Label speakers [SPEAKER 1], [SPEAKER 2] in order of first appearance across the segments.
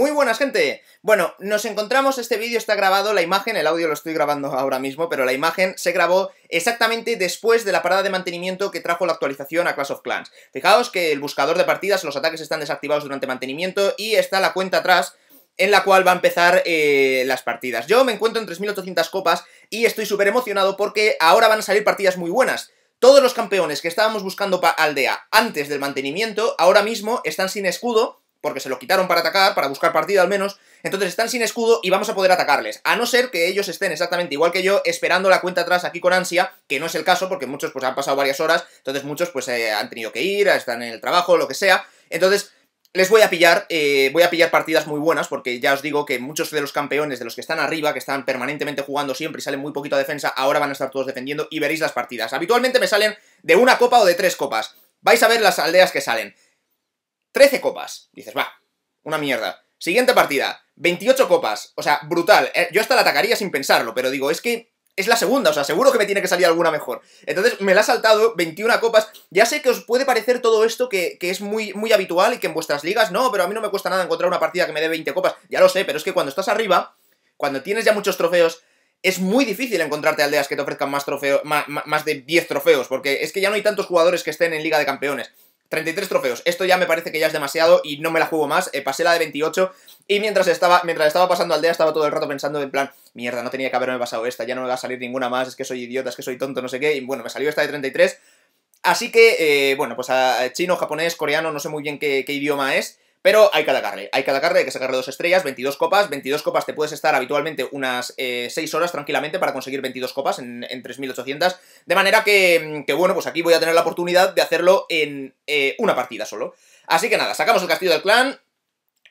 [SPEAKER 1] Muy buenas gente, bueno, nos encontramos, este vídeo está grabado, la imagen, el audio lo estoy grabando ahora mismo, pero la imagen se grabó exactamente después de la parada de mantenimiento que trajo la actualización a Clash of Clans. Fijaos que el buscador de partidas, los ataques están desactivados durante mantenimiento y está la cuenta atrás en la cual va a empezar eh, las partidas. Yo me encuentro en 3.800 copas y estoy súper emocionado porque ahora van a salir partidas muy buenas. Todos los campeones que estábamos buscando para aldea antes del mantenimiento, ahora mismo están sin escudo porque se lo quitaron para atacar, para buscar partida al menos. Entonces están sin escudo y vamos a poder atacarles. A no ser que ellos estén exactamente igual que yo, esperando la cuenta atrás aquí con ansia, que no es el caso, porque muchos pues han pasado varias horas, entonces muchos pues eh, han tenido que ir, están en el trabajo, lo que sea. Entonces, les voy a pillar, eh, voy a pillar partidas muy buenas, porque ya os digo que muchos de los campeones, de los que están arriba, que están permanentemente jugando siempre y salen muy poquito a defensa, ahora van a estar todos defendiendo y veréis las partidas. Habitualmente me salen de una copa o de tres copas. Vais a ver las aldeas que salen. 13 copas. Dices, va, una mierda. Siguiente partida, 28 copas. O sea, brutal. Eh, yo hasta la atacaría sin pensarlo, pero digo, es que es la segunda, o sea, seguro que me tiene que salir alguna mejor. Entonces, me la ha saltado, 21 copas. Ya sé que os puede parecer todo esto que, es muy, muy habitual y que en vuestras ligas, no, pero a mí no me cuesta nada encontrar una partida que me dé 20 copas. Ya lo sé, pero es que cuando estás arriba, cuando tienes ya muchos trofeos, es muy difícil encontrarte aldeas que te ofrezcan más más de 10 trofeos, porque es que ya no hay tantos jugadores que estén en Liga de Campeones. 33 trofeos. Esto ya me parece que ya es demasiado y no me la juego más. Eh, pasé la de 28 y mientras estaba, mientras estaba pasando aldea estaba todo el rato pensando en plan, mierda, no tenía que haberme pasado esta, ya no me va a salir ninguna más, es que soy idiota, es que soy tonto, no sé qué. Y bueno, me salió esta de 33. Así que, eh, bueno, pues chino, japonés, coreano, no sé muy bien qué idioma es. Pero hay que atacarle, hay que atacarle, hay que sacarle dos estrellas, 22 copas, 22 copas te puedes estar habitualmente unas 6 eh, horas tranquilamente para conseguir 22 copas en, 3.800, de manera que, mm, que, bueno, pues aquí voy a tener la oportunidad de hacerlo en eh, una partida solo. Así que nada, sacamos el castillo del clan,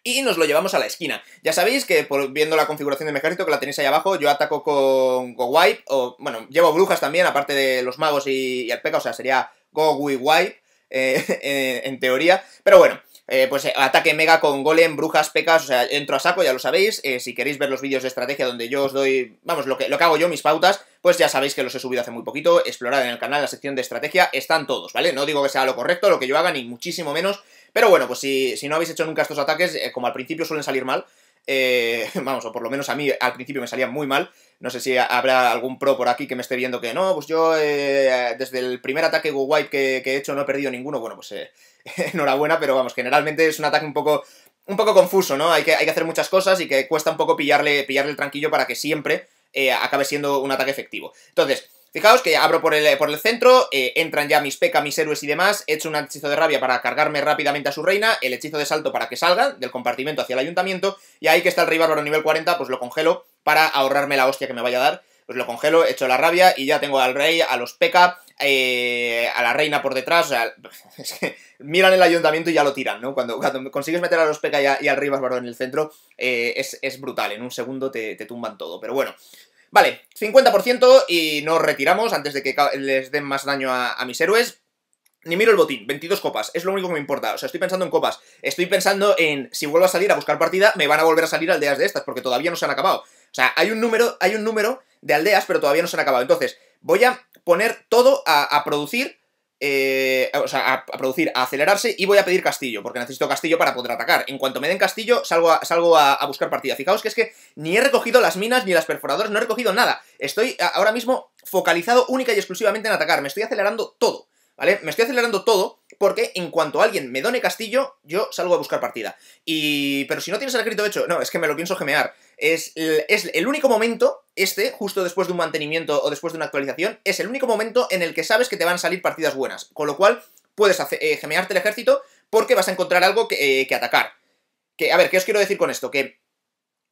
[SPEAKER 1] y nos lo llevamos a la esquina. Ya sabéis que por, viendo la configuración de mi ejército que la tenéis ahí abajo, yo ataco con Go o bueno, llevo brujas también, aparte de los magos y, al el peca, o sea, sería Go We eh, en teoría. Pero bueno, eh, pues eh, ataque mega con golem, brujas, pecas, o sea, entro a saco, ya lo sabéis. Eh, si queréis ver los vídeos de estrategia donde yo os doy, vamos, lo que, lo que hago yo, mis pautas, pues ya sabéis que los he subido hace muy poquito, explorad en el canal la sección de estrategia, están todos, ¿vale? No digo que sea lo correcto, lo que yo haga, ni muchísimo menos, pero bueno, pues si, si no habéis hecho nunca estos ataques, como al principio suelen salir mal, vamos, o por lo menos a mí al principio me salían muy mal, no sé si habrá algún pro por aquí que me esté viendo que no, pues yo eh, desde el primer ataque Go wipe que, he hecho no he perdido ninguno. Bueno, pues eh, enhorabuena, pero vamos, generalmente es un ataque un poco un poco confuso, ¿no? Hay que, hay que hacer muchas cosas y que cuesta un poco pillarle, pillarle el tranquillo para que siempre eh, acabe siendo un ataque efectivo. Entonces, Fijaos que abro por el, eh, por el centro, eh, entran ya mis peca, mis héroes y demás, he hecho un hechizo de rabia para cargarme rápidamente a su reina, el hechizo de salto para que salga del compartimento hacia el ayuntamiento, y ahí que está el rey bárbaro nivel 40, pues lo congelo para ahorrarme la hostia que me vaya a dar, pues lo congelo, echo la rabia y ya tengo al rey, a los peca, eh, a la reina por detrás, o sea, es que miran el ayuntamiento y ya lo tiran, ¿no? Cuando, consigues meter a los peca y, al Rey Bárbaro en el centro, es, brutal, en un segundo te, tumban todo. Pero bueno, Vale, 50% y nos retiramos antes de que les den más daño a, mis héroes. Ni miro el botín, 22 copas, es lo único que me importa. O sea, estoy pensando en copas. Estoy pensando en si vuelvo a salir a buscar partida, me van a volver a salir aldeas de estas, porque todavía no se han acabado. O sea, hay un número, hay un número de aldeas, pero todavía no se han acabado. Entonces, voy a poner todo a producir eh, o sea, a, producir, a acelerarse y voy a pedir castillo, porque necesito castillo para poder atacar. En cuanto me den castillo, salgo, salgo a, a, buscar partida. Fijaos que es que ni he recogido las minas ni las perforadoras, no he recogido nada. Estoy ahora mismo focalizado única y exclusivamente en atacar, me estoy acelerando todo. ¿vale? Me estoy acelerando todo porque en cuanto alguien me done castillo, yo salgo a buscar partida. Y... Pero si no tienes el de hecho, no, es que me lo pienso gemear. Es el, es el único momento, este, justo después de un mantenimiento o después de una actualización, es el único momento en el que sabes que te van a salir partidas buenas. Con lo cual, puedes eh, gemearte el ejército porque vas a encontrar algo eh, que, atacar. Que, a ver, ¿qué os quiero decir con esto? Que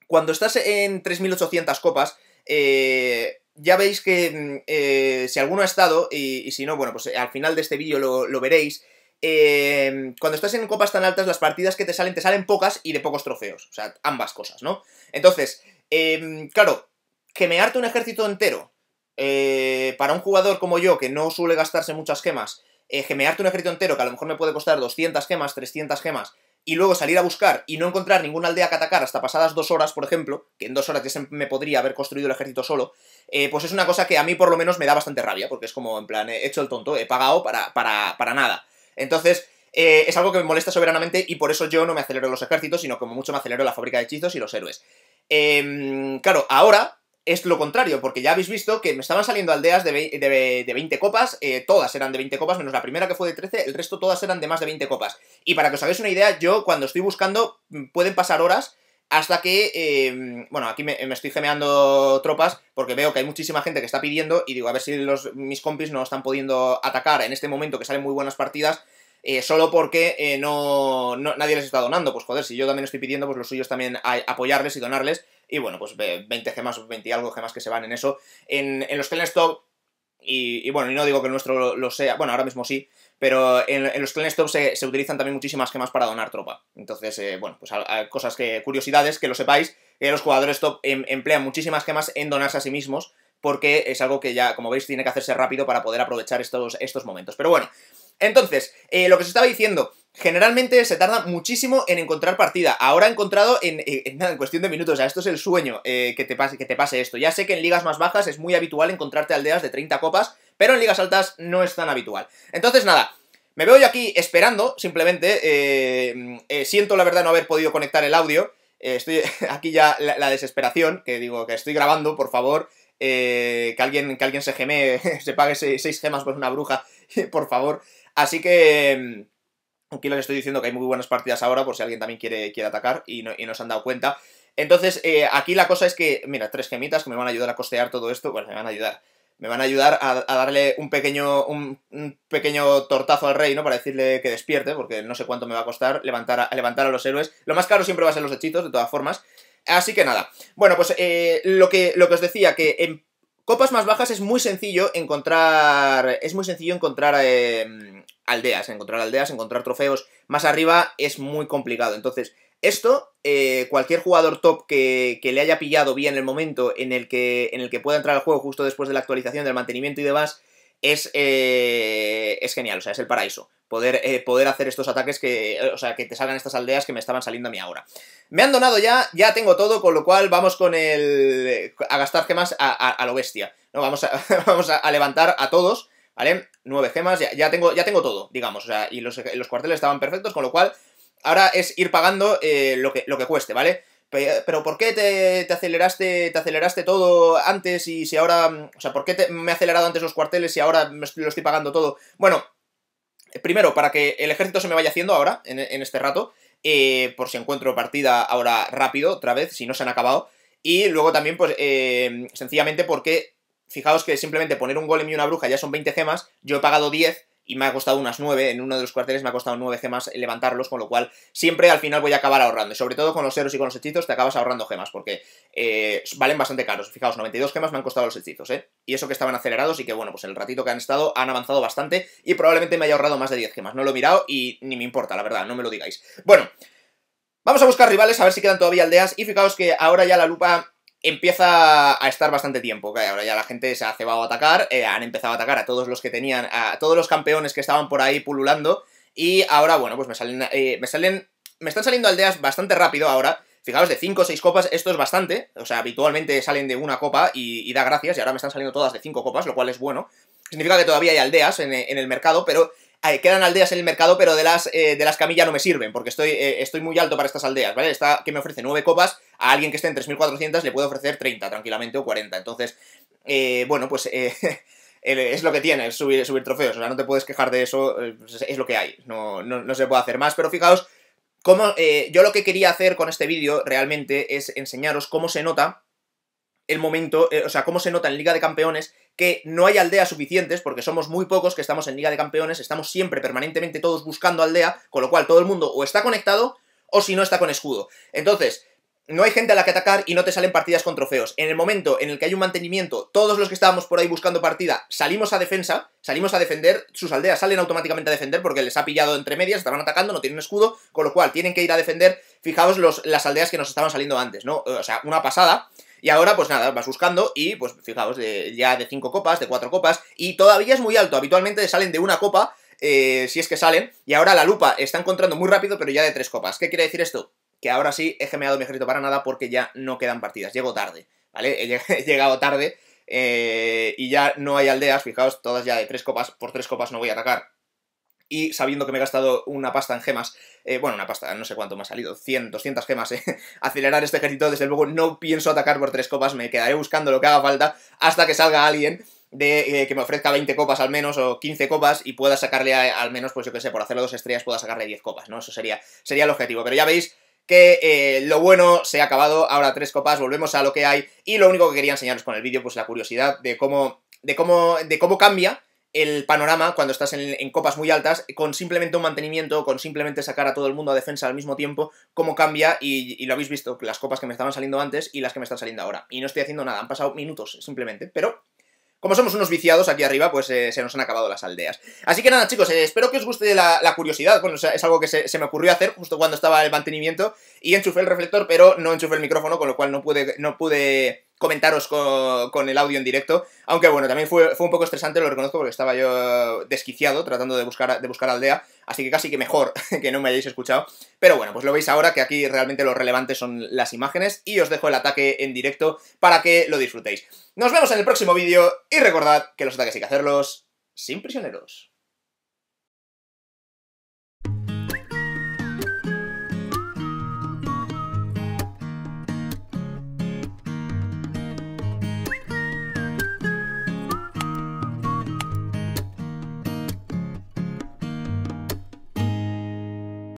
[SPEAKER 1] cuando estás en 3.800 copas, eh, ya veis que mm, eh, si alguno ha estado, y, si no, bueno, pues eh, al final de este vídeo lo, veréis, eh, cuando estás en copas tan altas, las partidas que te salen, te salen pocas y de pocos trofeos. O sea, ambas cosas, ¿no? Entonces, em, claro, gemearte un ejército entero para un jugador como yo, que no suele gastarse muchas gemas, gemearte un ejército entero, que a lo mejor me puede costar 200 gemas, 300 gemas, y luego salir a buscar y no encontrar ninguna aldea que atacar hasta pasadas dos horas, por ejemplo, que en dos horas ya se me podría haber construido el ejército solo, eh, pues es una cosa que a mí por lo menos me da bastante rabia, porque es como, en plan, he hecho el tonto, he pagado para, para, para nada. Entonces, eh, es algo que me molesta soberanamente y por eso yo no me acelero los ejércitos, sino como mucho me acelero la fábrica de hechizos y los héroes. Em, claro, ahora es lo contrario, porque ya habéis visto que me estaban saliendo aldeas de, 20 copas, eh, todas eran de 20 copas, menos la primera que fue de 13, el resto todas eran de más de 20 copas. Y para que os hagáis una idea, yo cuando estoy buscando mm, pueden pasar horas hasta que, em, bueno, aquí me, estoy gemeando tropas porque veo que hay muchísima gente que está pidiendo y digo, a ver si los, mis compis no están pudiendo atacar en este momento que salen muy buenas partidas eh, solo porque eh, no, nadie les está donando. Pues joder, si yo también estoy pidiendo, pues los suyos también apoyarles y donarles y bueno, pues 20 gemas 20 y algo gemas que se van en eso. En, los clanes top, y, y, bueno, y no digo que el nuestro lo, sea, bueno, ahora mismo sí, pero en, los Clan top se, se, utilizan también muchísimas gemas para donar tropa. Entonces, eh, bueno, pues cosas que, curiosidades, que lo sepáis, que los jugadores top em, emplean muchísimas gemas en donarse a sí mismos, porque es algo que ya, como veis, tiene que hacerse rápido para poder aprovechar estos, estos momentos. Pero bueno, entonces, eh, lo que os estaba diciendo, generalmente se tarda muchísimo en encontrar partida. Ahora he encontrado en, eh, en, cuestión de minutos, o sea, esto es el sueño eh, que, te pase, que te pase esto. Ya sé que en ligas más bajas es muy habitual encontrarte aldeas de 30 copas, pero en ligas altas no es tan habitual. Entonces, nada, me veo yo aquí esperando, simplemente, eh, siento la verdad no haber podido conectar el audio, estoy aquí ya la, desesperación, que digo que estoy grabando, por favor, que, alguien, que alguien se geme, se pague 6 gemas por una bruja, por favor. Así que, Aquí les estoy diciendo que hay muy buenas partidas ahora, por si alguien también quiere, quiere atacar y no, se han dado cuenta. Entonces, eh, aquí la cosa es que, mira, tres gemitas que me van a ayudar a costear todo esto, bueno, me van a ayudar. Me van a ayudar a, darle un pequeño, un, pequeño tortazo al rey, ¿no? Para decirle que despierte, porque no sé cuánto me va a costar levantar a, levantar a los héroes. Lo más caro siempre va a ser los hechitos, de todas formas. Así que nada. Bueno, pues eh, lo, que, lo que os decía, que en copas más bajas es muy sencillo encontrar. Es muy sencillo encontrar em, aldeas, encontrar aldeas, encontrar trofeos más arriba es muy complicado. Entonces, esto, eh, cualquier jugador top que, le haya pillado bien el momento en el, que, en el que pueda entrar al juego justo después de la actualización, del mantenimiento y demás, es, eh, es genial, o sea, es el paraíso. Poder, eh, poder hacer estos ataques que, o sea, que te salgan estas aldeas que me estaban saliendo a mí ahora. Me han donado ya, ya tengo todo, con lo cual vamos con el... a gastar gemas a, a, lo bestia. ¿no? Vamos, a, vamos a levantar a todos ¿vale? Nueve gemas, ya, tengo, ya tengo todo, digamos, o sea, y los, cuarteles estaban perfectos, con lo cual ahora es ir pagando eh, lo, que, lo que cueste, ¿vale? Pero ¿por qué te, aceleraste te aceleraste todo antes y si ahora... O sea, ¿por qué me he acelerado antes los cuarteles y ahora me estoy, lo estoy pagando todo? Bueno, primero, para que el ejército se me vaya haciendo ahora, en, este rato, eh, por si encuentro partida ahora rápido, otra vez, si no se han acabado. Y luego también, pues, eh, sencillamente porque fijaos que simplemente poner un golem y una bruja ya son 20 gemas, yo he pagado 10 y me ha costado unas 9, en uno de los cuarteles me ha costado 9 gemas levantarlos, con lo cual siempre al final voy a acabar ahorrando, y sobre todo con los héroes y con los hechizos te acabas ahorrando gemas, porque eh, valen bastante caros, fijaos, 92 gemas me han costado los hechizos, ¿eh? Y eso que estaban acelerados y que bueno, pues el ratito que han estado han avanzado bastante y probablemente me haya ahorrado más de 10 gemas, no lo he mirado y ni me importa, la verdad, no me lo digáis. Bueno, vamos a buscar rivales, a ver si quedan todavía aldeas y fijaos que ahora ya la lupa empieza a estar bastante tiempo. Que ahora ya la gente se ha cebado a atacar, eh, han empezado a atacar a todos los que tenían, a todos los campeones que estaban por ahí pululando. Y ahora, bueno, pues me salen, eh, me salen, me están saliendo aldeas bastante rápido ahora. Fijaos, de 5 o 6 copas, esto es bastante. O sea, habitualmente salen de una copa y, da gracias, y ahora me están saliendo todas de 5 copas, lo cual es bueno. Significa que todavía hay aldeas en, el mercado, pero eh, quedan aldeas en el mercado, pero de las, de las camillas no me sirven, porque estoy, estoy muy alto para estas aldeas, ¿vale? Esta que me ofrece 9 copas, a alguien que esté en 3.400 le puede ofrecer 30 tranquilamente o 40. Entonces, eh, bueno, pues... Eh, es lo que tiene, subir, subir trofeos, o sea, no te puedes quejar de eso, eh, pues, es lo que hay, no, se puede hacer más, pero fijaos yo lo que quería hacer con este vídeo realmente es enseñaros cómo se nota el momento, o sea, cómo se nota en Liga de Campeones que no hay aldeas suficientes, porque somos muy pocos que estamos en Liga de Campeones, estamos siempre, permanentemente todos buscando aldea, con lo cual todo el mundo o está conectado o si no está con escudo. Entonces, no hay gente a la que atacar y no te salen partidas con trofeos. En el momento en el que hay un mantenimiento, todos los que estábamos por ahí buscando partida salimos a defensa, salimos a defender, sus aldeas salen automáticamente a defender porque les ha pillado entre medias, estaban atacando, no tienen escudo, con lo cual tienen que ir a defender. Fijaos las aldeas que nos estaban saliendo antes, ¿no? O sea, una pasada. Y ahora, pues nada, vas buscando y, pues fijaos, ya de 5 copas, de 4 copas, y todavía es muy alto, habitualmente salen de una copa, eh, si es que salen, y ahora la lupa está encontrando muy rápido, pero ya de 3 copas. ¿Qué quiere decir esto? ahora sí he gemeado mi ejército para nada porque ya no quedan partidas. Llego tarde, ¿vale? He llegado tarde eh, y ya no hay aldeas, fijaos, todas ya de tres copas, por tres copas no voy a atacar. Y sabiendo que me he gastado una pasta en gemas, eh, bueno, una pasta, no sé cuánto me ha salido, 100, 200 gemas, eh, acelerar este ejército, desde luego no pienso atacar por tres copas, me quedaré buscando lo que haga falta hasta que salga alguien de que me ofrezca 20 copas al menos o 15 copas y pueda sacarle al menos, pues yo que sé, por hacerlo dos estrellas pueda sacarle 10 copas, ¿no? Eso sería, sería el objetivo. Pero ya veis que eh, lo bueno se ha acabado, ahora tres copas, volvemos a lo que hay, y lo único que quería enseñaros con el vídeo, pues la curiosidad de cómo, de cómo, de cómo cambia el panorama cuando estás en, copas muy altas, con simplemente un mantenimiento, con simplemente sacar a todo el mundo a defensa al mismo tiempo, cómo cambia, y, y, lo habéis visto, las copas que me estaban saliendo antes y las que me están saliendo ahora. Y no estoy haciendo nada, han pasado minutos simplemente, pero como somos unos viciados aquí arriba, pues eh, se nos han acabado las aldeas. Así que nada, chicos, eh, espero que os guste la, curiosidad. Bueno, es algo que se, me ocurrió hacer justo cuando estaba el mantenimiento y enchufé el reflector, pero no enchufé el micrófono, con lo cual no pude... No pude comentaros con, el audio en directo. Aunque bueno, también fue, un poco estresante, lo reconozco, porque estaba yo desquiciado tratando de buscar, de buscar aldea. Así que casi que mejor que no me hayáis escuchado. Pero bueno, pues lo veis ahora que aquí realmente lo relevante son las imágenes y os dejo el ataque en directo para que lo disfrutéis. Nos vemos en el próximo vídeo y recordad que los ataques hay que hacerlos sin prisioneros.